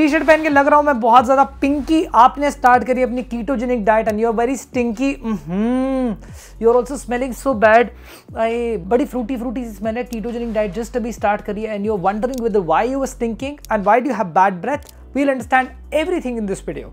T shirt पहन के लग रहा हूँ मैं बहुत ज़्यादा पिंकी आपने स्टार्ट करी अपनी ketogenic diet and you're very stinky you are also smelling so bad I बड़ी फ्रूटी फ्रूटी स्मेल है कीटोजेनिक डाइट जस्ट अभी स्टार्ट करी and you are wondering with why you are stinking and why do have bad breath we'll understand everything in this video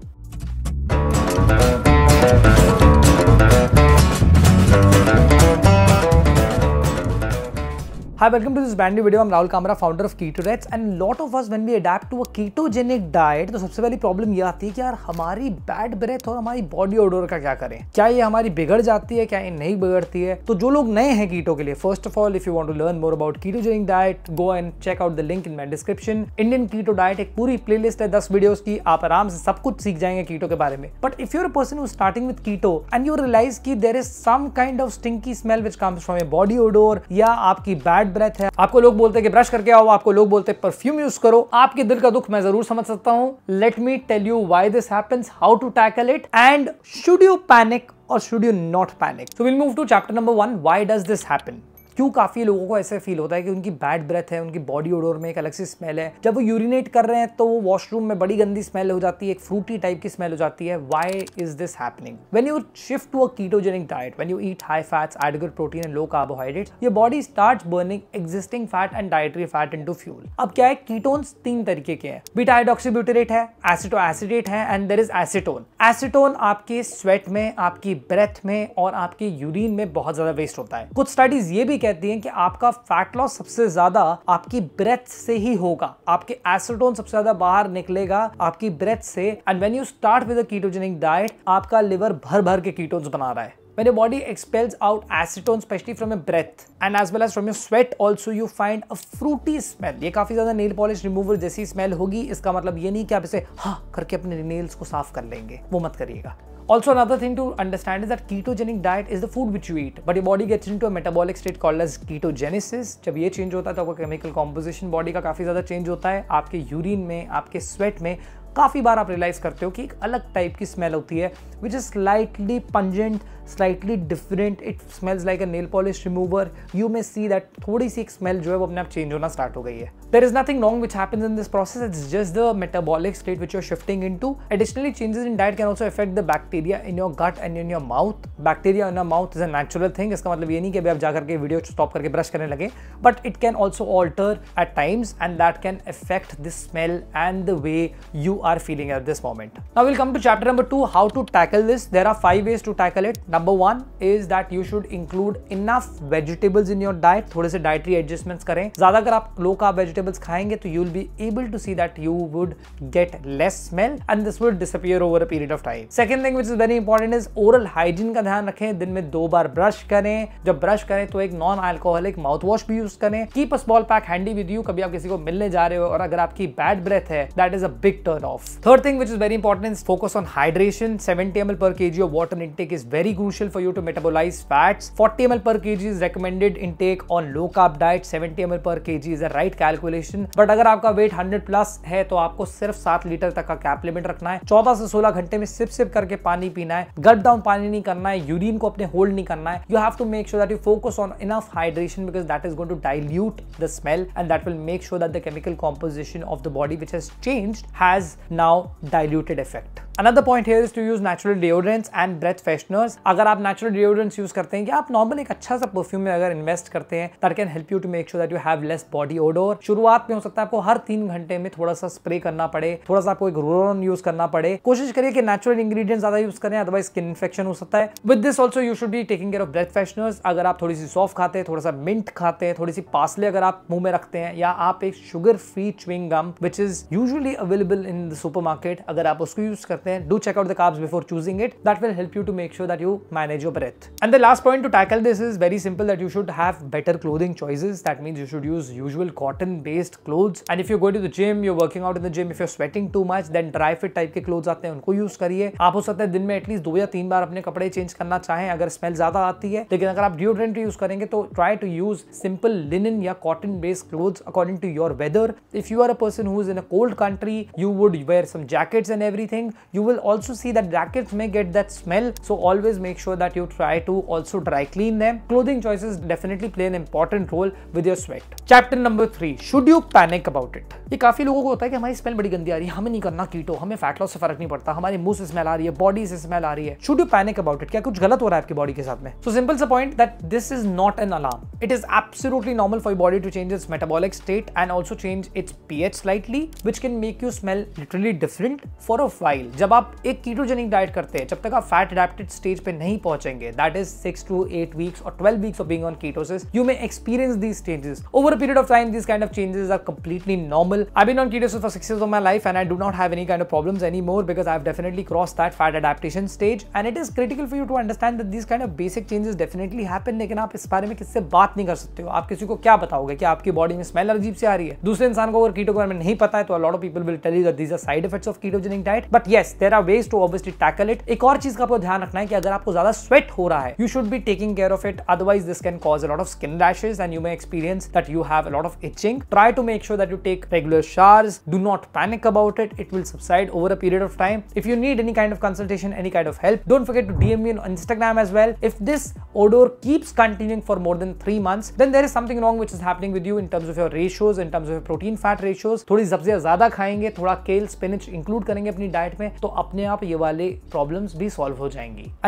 Hi, welcome to this brand new video. I'm Rahul Kamra, founder of Keto Rets, and lot of us when we adapt to a ketogenic diet, तो सबसे पहली problem ये आती है कि यार हमारी bad breath और हमारी बॉडी ओडोर का क्या करें क्या ये हमारी बिगड़ जाती है क्या ये नहीं बिगड़ती है तो जो लोग नए हैं कीटो के लिए first of all if you want to learn more about ketogenic diet go and check out the link in my description Indian keto diet एक पूरी प्ले लिस्ट है दस वीडियो की आप आराम से सब कुछ सीख जाएंगे कीटो के बारे में but if you're person starting with keto and you realise की there is some kind of stinky smell which comes from a body odour या आपकी बैड ब्लड ब्रेथ है आपको लोग बोलते कि ब्रश करके आओ आपको लोग बोलते परफ्यूम यूज करो आपके दिल का दुख मैं जरूर समझ सकता हूँ let me tell you why this happens how to tackle it and should you panic और should you not panic so will move to chapter number one why does this happen क्यों काफ़ी लोगों को ऐसे फील होता है कि उनकी बैड ब्रेथ है उनकी बॉडी ओडोर में एक अलग सी स्मेल है जब वो यूरिनेट कर रहे हैं तो वो वॉशरूम में बड़ी गंदी स्मेल हो जाती है एक फ्रूटी टाइप की स्मेल हो जाती है why is this happening when you shift to a ketogenic diet when you eat high fats and good protein and low carbohydrates your body start burning existing fat and dietary fat in fuel अब क्या है ketones तीन तरीके के हैं beta है acetoacetate है and there is acetone acetone आपके स्वेट में आपकी ब्रेथ में और आपके यूरिन में बहुत ज्यादा वेस्ट होता है कुछ स्टडीज ये भी कहती हैं कि आपका फैट लॉस सबसे ज्यादा आपकी ब्रेथ से ही होगा आपके एसिडोन सबसे ज्यादा बाहर निकलेगा आपकी ब्रेथ से and when you start with ketogenic diet आपका लिवर भर भर के कीटोन्स बना रहा है when your body expels out acetone especially from your breath and as well as from your sweat also you find a fruity smell ये काफी ज्यादा नेल पॉलिश रिमूवर जैसी स्मेल होगी इसका मतलब ये नहीं कि आप इसे हाँ करके अपने नेल्स को साफ कर लेंगे वो मत करिएगा Also, another thing to understand is that ketogenic diet is the food which you eat, but your body gets into a metabolic state called as ketogenesis. जब ये change होता है तो आपका chemical composition body का काफ़ी ज़्यादा change होता है आपके urine में आपके sweat में काफ़ी बार आप रियलाइज़ करते हो कि एक अलग टाइप की स्मेल होती है which is slightly pungent slightly different it smells like a nail polish remover you may see that थोड़ी सी एक स्मेल जो है वो अपने आप चेंज होना स्टार्ट हो गई है there is nothing wrong which happens in this process it's just the metabolic state which you're shifting into additionally changes in diet can also effect the bacteria in your gut and in your mouth bacteria in mouth is a natural thing इसका मतलब ये नहीं कि अभी आप जाकर के video stop करके ब्रश करने लगे but it can also alter at times and that can effect the smell and the way you are feeling at this moment. Now we'll come to chapter number two, how to tackle this. There are five ways to tackle it. Number one is that you should include enough vegetables in your diet. थोड़े से dietary adjustments करें ज्यादा अगर आप low carb vegetables खाएंगे तो you will be able to see that you would get less smell and this would disappear over a period of time second thing which is very important is oral hygiene का ध्यान रखें दिन में दो बार brush करें जब brush करें तो एक नॉन अल्कोहलिक माउथ वॉश भी यूज करें keep a small pack handy with you कभी आप किसी को मिलने जा रहे हो और अगर आपकी बैड ब्रेथ है that is a big turn off. Third thing which is very important is focus on hydration. 70 ml per kg of water intake is very crucial for you to metabolize fats. 40 ml per kg is recommended intake on low carb diet. 70 ml per kg is the right calculation. But अगर आपका wait 100 plus है तो आपको सिर्फ 7 litre तक का cap limit रखना है 14 से 16 घंटे में सिप सिप करके पानी पीना है गट डाउन पानी नहीं करना है यूरिन को अपने होल्ड नहीं करना है you have to make sure that you focus on enough hydration because that is going to dilute the smell and that will make sure that the chemical composition of the body which has changed has now diluted effect. Another point here is to use natural deodorants and breath fresheners अगर आप natural deodorants use करते हैं या आप normal एक अच्छा सा perfume में अगर इन्वेस्ट करते हैं that can help you to make sure that you have less body odour शुरुआत में हो सकता है आपको हर तीन घंटे में थोड़ा सा स्प्रे करना पड़े थोड़ा सा आपको एक रोरन यूज करना पड़े कोशिश करिए कि नेचुरल इंग्रीडियंट ज्यादा यूज करें अदरवाइज स्किन इन्फेक्शन हो सकता है with this also you should be taking care of breath fresheners अगर आप थोड़ी सी सॉफ्ट खाते हैं थोड़ा सा मिंट खाते हैं थोड़ी सी पासले अगर आप मुंह में रखते हैं या आप एक sugar free chewing gum which is usually available in the super market अगर आप उसको यूज करते सकते हैं do check out the carbs before choosing it that will help you to make sure that you manage your breath and the last point to tackle this is very simple that you should have better clothing choices that means you should use usual cotton based clothes and if you go to the gym you working out in the gym if you sweating too much then dry fit type के clothes आते हैं उनको use करिए आप हो सकते हैं दिन में एटलीस्ट दो या तीन बार अपने कपड़े चेंज करना चाहें अगर स्मेल ज्यादा आती है लेकिन अगर आप डिओड्रेंट यूज करेंगे तो try to use simple linen या cotton based clothes according to your weather if you are a person who is in a cold country you would wear some jackets and everything you will also see that jackets may get that smell so always make sure that you try to also dry clean them clothing choices definitely play an important role with your sweat chapter number three should you panic about it ये काफी लोगों को होता है कि हमारी smell बड़ी गंदी आ रही है हमें नहीं करना कीटो हमें फैट लॉस से फर्क नहीं पड़ता हमारे मुंह से स्मेल आ रही है बॉडी से स्मेल आ रही है should you panic about it क्या कुछ गलत हो रहा है आपकी बॉडी के साथ में सो सिंपल सा point that this is not an alarm it is absolutely normal for body to change its metabolic state and also change its pH slightly which can make you smell literally different for a while जब आप एक ketogenic diet करते हैं जब तक आप fat adapted stage पे नहीं पहुंचेंगे that is six to eight weeks और twelve weeks of being on ketosis you may experience these changes over period of time this kind of changes are completely normal I been on ketosis for six of my life and I do not have any kind of problems any more because I have definitely cross fat fat adaptation stage and it is critical for you to understand this kind of basic changes definitely happen लेकिन आप इस बारे में किससे बात नहीं कर सकते हो आप किसी को क्या बताओगे कि आपकी बॉडी में स्मेल अजीब से आ रही है दूसरे इंसान को अगर कीटो के बारे में नहीं पता है तो lot of people will tell you that these are side effects of ketogenic diet but yes yes, there are ways to obviously tackle it. एक और चीज का आपको ध्यान रखना है कि अगर आपको ज्यादा स्वेट हो रहा है you should be taking care of it otherwise this can cause a of skin rashes and you may experience that you have lot of itching try to make sure that you take regular showers do not panic about it it will subside over a period of time if you need any kind of consultation any kind of help डोट forget to DM me Instagram as well if this odour keeps continuing for more than three months then there is something wrong which is happening with you in terms of your ratios in terms of protein fat ratios थोड़ी सब्जियां ज्यादा खाएंगे थोड़ा केल spinach include करेंगे अपनी diet में तो अपने आप ये वाले प्रॉब्लम्स भी सॉल्व हो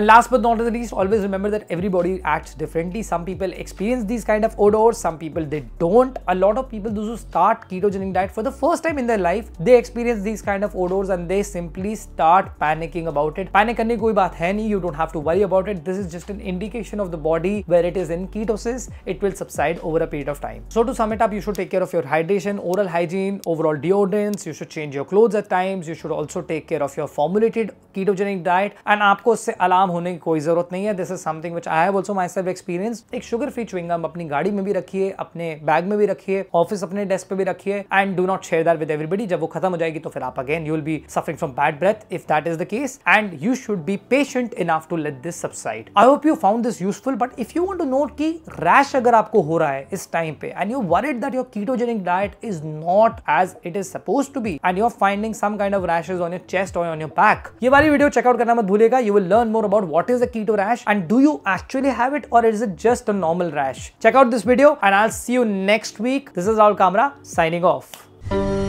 last but not the least, always remember that everybody acts differently. Some people experience these kind of odors, some people they don't. A lot of people those who start ketogenic diet for the first time in their life they experience these kind of odors and they simply start panicking about it panic karne koi baat you don't have to worry about it this is just an indication of the body where it is in ketosis it will subside over a period of time so to sum it up you should take care of your hydration oral hygiene overall deodorants you should change your clothes at times you should also take care of your formulated ketogenic diet and आपको उससे alarm होने की कोई ज़रूरत नहीं है this is something which I have also myself experience एक sugar free chewing gum अपनी गाड़ी में भी रखिए अपने बैग में भी रखिए ऑफिस अपने डेस्क पे भी रखिए and do not share that with everybody जब वो खत्म हो जाएगी तो फिर आप again you will be suffering from bad breath if that is the case and you should be patient enough to let this subside I hope you found this useful but if you want to note की rash अगर आपको हो रहा है इस time पे and you worried that your ketogenic diet is not as it is suppose to be and you are finding some kind of rashes on your chest on on your pack. ये वाली video checkout करना मत भूलिएगा you will learn more about what is a keto rash and do you actually have it और is it just a normal rash check this video and I see you next week this is Rahul Kamra signing of